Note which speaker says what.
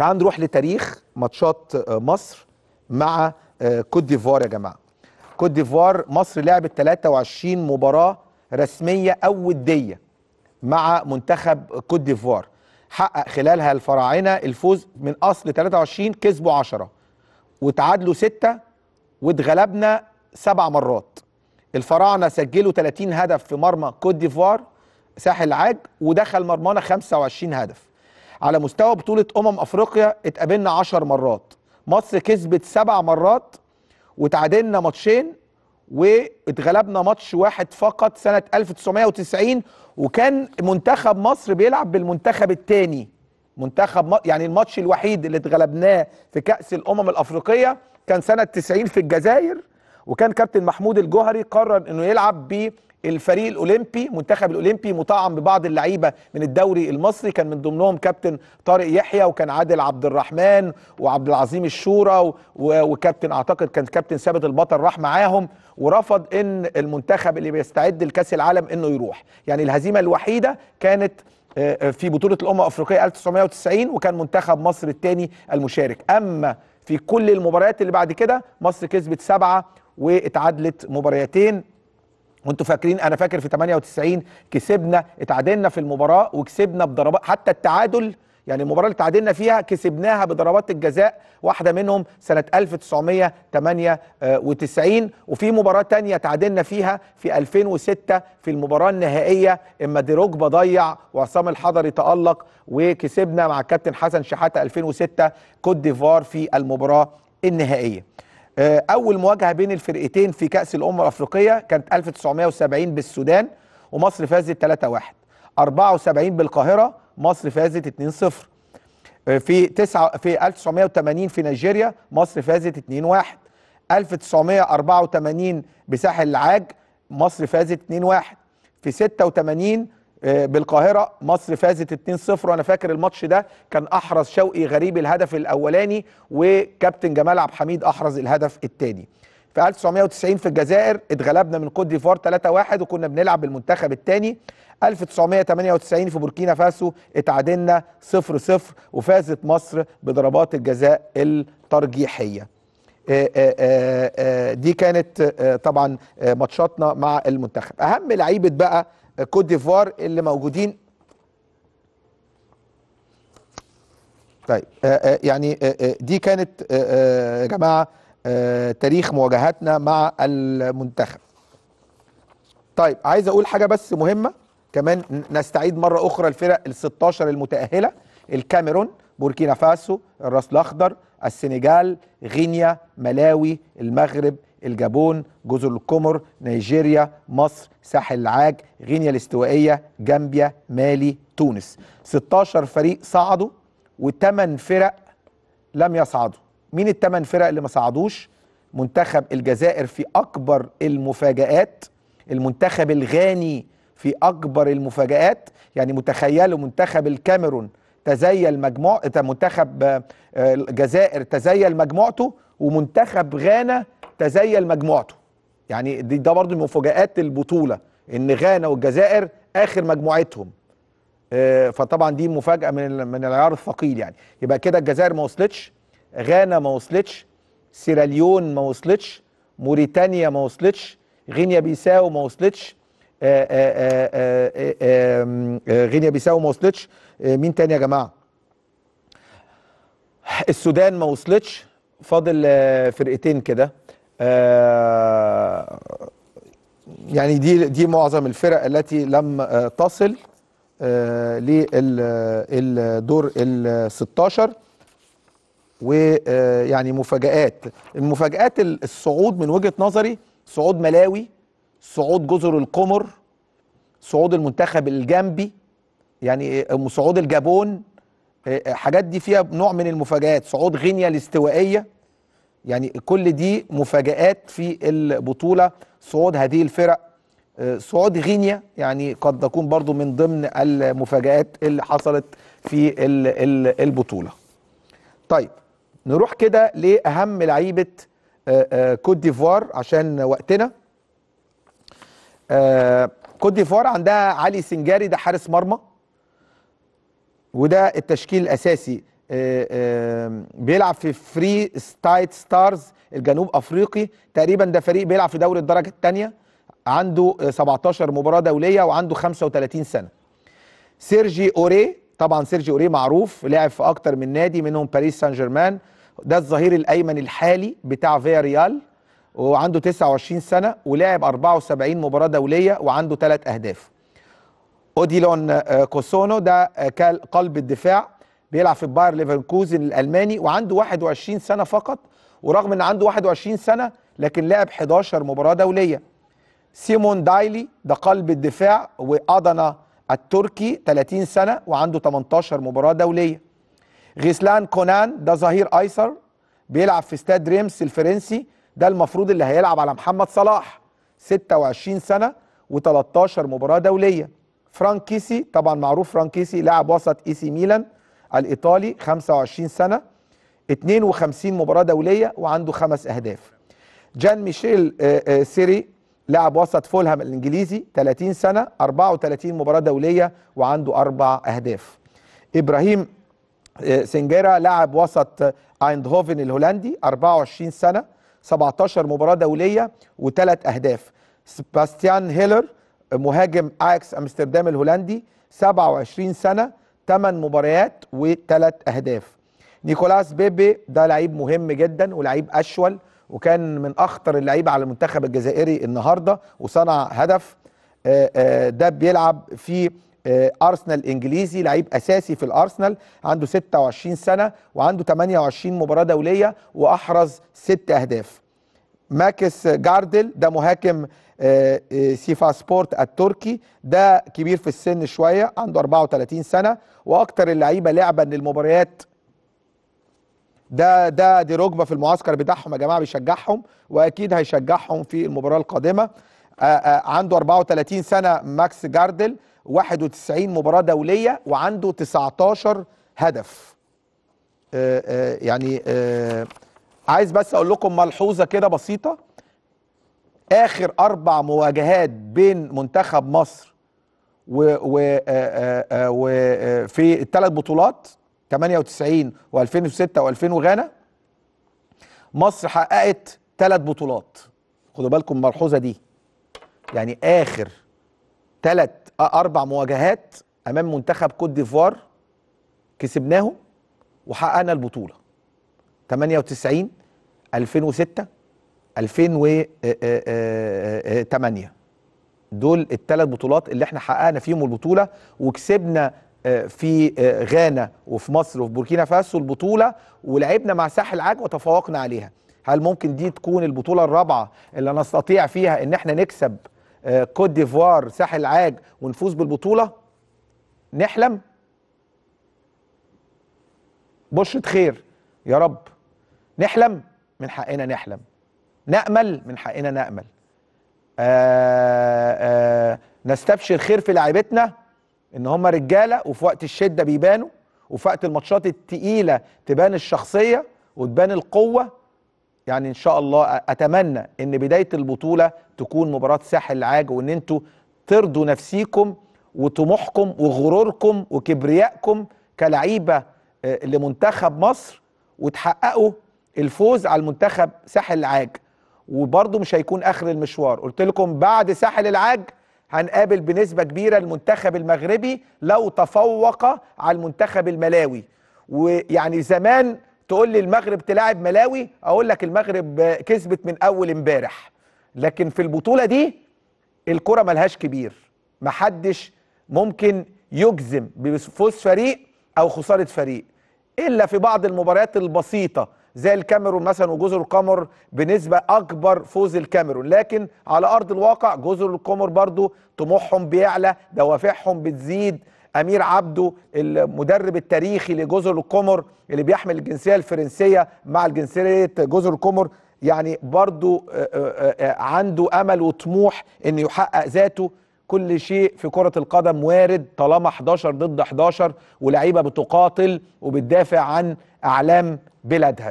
Speaker 1: تعال نروح لتاريخ ماتشات آه، مصر مع آه، كوت ديفوار يا جماعه كوت ديفوار مصر لعبت 23 مباراه رسميه او وديه مع منتخب كوت ديفوار حقق خلالها الفراعنه الفوز من اصل 23 كسبوا 10 وتعادلوا 6 واتغلبنا سبع مرات الفراعنه سجلوا 30 هدف في مرمى كوت ديفوار ساحل العاج ودخل مرمانا 25 هدف على مستوى بطوله امم افريقيا اتقابلنا 10 مرات مصر كسبت سبع مرات وتعادلنا ماتشين واتغلبنا ماتش واحد فقط سنه 1990 وكان منتخب مصر بيلعب بالمنتخب الثاني منتخب يعني الماتش الوحيد اللي اتغلبناه في كاس الامم الافريقيه كان سنه 90 في الجزائر وكان كابتن محمود الجوهري قرر انه يلعب ب الفريق الاولمبي منتخب الاولمبي مطعم ببعض اللعيبه من الدوري المصري كان من ضمنهم كابتن طارق يحيى وكان عادل عبد الرحمن وعبد العظيم الشورى وكابتن اعتقد كان كابتن ثابت البطل راح معاهم ورفض ان المنتخب اللي بيستعد لكاس العالم انه يروح يعني الهزيمه الوحيده كانت آه، آه، في بطوله الامم الافريقيه 1990 وكان منتخب مصر الثاني المشارك اما في كل المباريات اللي بعد كده مصر كسبت سبعه واتعادلت مباريتين وانتوا فاكرين انا فاكر في 98 كسبنا اتعادلنا في المباراه وكسبنا بضربات حتى التعادل يعني المباراه اللي تعادلنا فيها كسبناها بضربات الجزاء واحده منهم سنه 1998 وفي مباراه تانية تعادلنا فيها في 2006 في المباراه النهائيه اما ديروجبا ضيع وعصام الحضري تالق وكسبنا مع الكابتن حسن شحاته 2006 كوت ديفوار في المباراه النهائيه آه، اول مواجهه بين الفرقتين في كاس الامم الافريقيه كانت 1970 بالسودان ومصر فازت 3-1 74 بالقاهره مصر فازت 2-0 آه، في 9 في 1980 في نيجيريا مصر فازت 2-1 1984 بساحل العاج مصر فازت 2-1 في 86 آه، بالقاهرة مصر فازت 2-0 وأنا فاكر الماتش ده كان أحرز شوقي غريب الهدف الأولاني وكابتن جمال عبد الحميد أحرز الهدف الثاني في 1990 في الجزائر اتغلبنا من كوت ديفوار 3-1 وكنا بنلعب بالمنتخب الثاني 1998 في بوركينا فاسو اتعادلنا 0-0 وفازت مصر بضربات الجزاء الترجيحيه. آه، آه، دي كانت طبعا ماتشاتنا مع المنتخب. اهم لعيبه بقى كوت ديفوار اللي موجودين طيب آه، آه، يعني آه، دي كانت يا جماعه تاريخ مواجهاتنا مع المنتخب طيب عايز اقول حاجه بس مهمه كمان نستعيد مره اخرى الفرق ال 16 المتاهله الكاميرون بوركينا فاسو الراس الاخضر السنغال غينيا ملاوي المغرب الجابون جزر القمر نيجيريا مصر ساحل العاج غينيا الاستوائية جامبيا مالي تونس 16 فريق صعدوا و8 فرق لم يصعدوا مين الثمان فرق اللي ما صعدوش منتخب الجزائر في أكبر المفاجآت المنتخب الغاني في أكبر المفاجآت يعني متخيلوا منتخب الكاميرون تزيل مجموع منتخب آه، الجزائر تزيل مجموعته ومنتخب غانا تزيل مجموعته يعني دي ده برضو من مفاجآت البطولة ان غانا والجزائر اخر مجموعتهم آه، فطبعا دي مفاجأة من من العيار الثقيل يعني يبقى كده الجزائر ما وصلتش غانا ما وصلتش سيراليون ما وصلتش موريتانيا ما وصلتش غينيا بيساو ما وصلتش آه، آه، غينيا بيساو ما وصلتش مين تاني يا جماعه السودان ما وصلتش فاضل فرقتين كده آه، يعني دي دي معظم الفرق التي لم آه، تصل آه، للدور ال 16 ويعني مفاجآت المفاجآت الصعود من وجهة نظري صعود ملاوي صعود جزر القمر صعود المنتخب الجنبي يعني صعود الجابون حاجات دي فيها نوع من المفاجآت صعود غينيا الاستوائية يعني كل دي مفاجآت في البطولة صعود هذه الفرق آه، صعود غينيا يعني قد تكون برضو من ضمن المفاجآت اللي حصلت في البطولة طيب نروح كده لأهم لعيبة آه، آه، كوت ديفوار عشان وقتنا كوت ديفوار عندها علي سنجاري ده حارس مرمى وده التشكيل الأساسي آه، آه، بيلعب في فري ستايت ستارز الجنوب افريقي تقريبا ده فريق بيلعب في دوري الدرجه الثانيه عنده 17 آه، مباراه دوليه وعنده 35 سنه سيرجي اوري طبعا سيرجي اوري معروف لعب في اكتر من نادي منهم باريس سان جيرمان ده الظهير الايمن الحالي بتاع فيا ريال وعنده 29 سنه ولعب 74 مباراه دوليه وعنده 3 اهداف اوديلون كوسونو ده قلب الدفاع بيلعب في باير ليفركوزن الالماني وعنده 21 سنه فقط ورغم ان عنده 21 سنه لكن لعب 11 مباراه دوليه سيمون دايلي ده قلب الدفاع وأدنا التركي 30 سنة وعنده 18 مباراة دولية غيسلان كونان ده ظهير أيسر بيلعب في استاد ريمس الفرنسي ده المفروض اللي هيلعب على محمد صلاح 26 سنة و13 مباراة دولية فرانكيسي طبعا معروف فرانكيسي لاعب وسط اي سي ميلان الايطالي 25 سنه 52 مباراه دوليه وعنده خمس اهداف جان ميشيل آه، آه، سيري لاعب وسط فولهام الانجليزي 30 سنه 34 مباراه دوليه وعنده اربع اهداف ابراهيم آه، سنجيرا لاعب وسط ايندهوفن الهولندي 24 سنه 17 مباراه دوليه وثلاث اهداف سباستيان هيلر مهاجم اياكس امستردام الهولندي 27 سنه 8 مباريات و3 اهداف نيكولاس بيبي ده لعيب مهم جدا ولعيب اشول وكان من اخطر اللعيبه على المنتخب الجزائري النهارده وصنع هدف آه، آه، ده بيلعب في آه، ارسنال انجليزي لعيب اساسي في الارسنال عنده 26 سنه وعنده 28 مباراه دوليه واحرز 6 اهداف ماكس جاردل ده مهاجم آه، آه، سيفا سبورت التركي ده كبير في السن شويه عنده 34 سنه واكتر اللعيبه لعبا للمباريات ده ده دي ركبه في المعسكر بتاعهم يا جماعه بيشجعهم واكيد هيشجعهم في المباراه القادمه آه، عنده 34 سنه ماكس جاردل 91 مباراه دوليه وعنده 19 هدف يعني عايز بس اقول لكم ملحوظه كده بسيطه اخر اربع مواجهات بين منتخب مصر و, و... آه، آه، آه، وفي الثلاث بطولات 98 و2006 و2000 وغانا مصر حققت ثلاث بطولات خدوا بالكم الملحوظه دي يعني اخر ثلاث اربع مواجهات امام منتخب كوت ديفوار كسبناهم وحققنا البطوله 98 2006 2008 آه، آه، آه، دول الثلاث بطولات اللي احنا حققنا فيهم البطوله وكسبنا في غانا وفي مصر وفي بوركينا فاسو البطوله ولعبنا مع ساحل عاج وتفوقنا عليها هل ممكن دي تكون البطوله الرابعه اللي نستطيع فيها ان احنا نكسب كوت ديفوار ساحل عاج ونفوز بالبطوله نحلم بشرة خير يا رب نحلم من حقنا نحلم نأمل من حقنا نأمل آآ آه، آآ آه، نستبشر خير في لعبتنا ان هم رجاله وفي وقت الشده بيبانوا وفي وقت الماتشات التقيله تبان الشخصيه وتبان القوه يعني ان شاء الله اتمنى ان بدايه البطوله تكون مباراه ساحل العاج وان انتوا ترضوا نفسيكم وطموحكم وغروركم وكبريائكم كلعيبه آه، لمنتخب مصر وتحققوا الفوز على المنتخب ساحل العاج وبرضه مش هيكون اخر المشوار قلت لكم بعد ساحل العاج هنقابل بنسبه كبيره المنتخب المغربي لو تفوق على المنتخب الملاوي ويعني زمان تقول لي المغرب تلاعب ملاوي اقول لك المغرب كسبت من اول امبارح لكن في البطوله دي الكره ملهاش كبير محدش ممكن يجزم بفوز فريق او خساره فريق الا في بعض المباريات البسيطه زي الكاميرون مثلا وجزر القمر بنسبه اكبر فوز الكاميرون لكن على ارض الواقع جزر القمر برضو طموحهم بيعلى دوافعهم بتزيد امير عبده المدرب التاريخي لجزر القمر اللي بيحمل الجنسيه الفرنسيه مع الجنسيه جزر القمر يعني برضو آه، آه، آه، عنده امل وطموح ان يحقق ذاته كل شيء في كرة القدم وارد طالما 11 ضد 11 ولعيبة بتقاتل وبتدافع عن أعلام بلادها